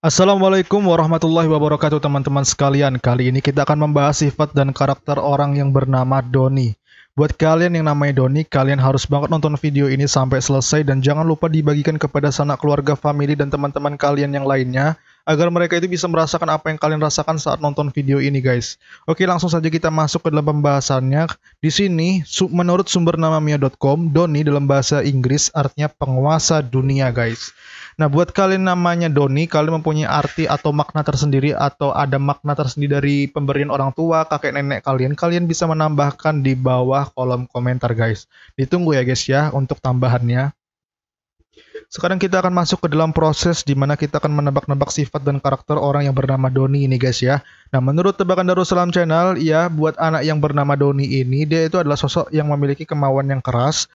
Assalamualaikum warahmatullahi wabarakatuh teman-teman sekalian. Kali ini kita akan membahas sifat dan karakter orang yang bernama Doni. Buat kalian yang namanya Doni, kalian harus banget nonton video ini sampai selesai dan jangan lupa dibagikan kepada sanak keluarga, family, dan teman-teman kalian yang lainnya agar mereka itu bisa merasakan apa yang kalian rasakan saat nonton video ini guys. Oke, langsung saja kita masuk ke dalam pembahasannya. Di sini menurut sumber nama mia.com, Doni dalam bahasa Inggris artinya penguasa dunia guys. Nah, buat kalian namanya Doni, kalian mempunyai arti atau makna tersendiri atau ada makna tersendiri dari pemberian orang tua, kakek nenek kalian. Kalian bisa menambahkan di bawah kolom komentar guys. Ditunggu ya guys ya untuk tambahannya. Sekarang kita akan masuk ke dalam proses di mana kita akan menebak-nebak sifat dan karakter orang yang bernama Doni ini guys ya. Nah, menurut tebakan Darussalam Channel, ya buat anak yang bernama Doni ini dia itu adalah sosok yang memiliki kemauan yang keras,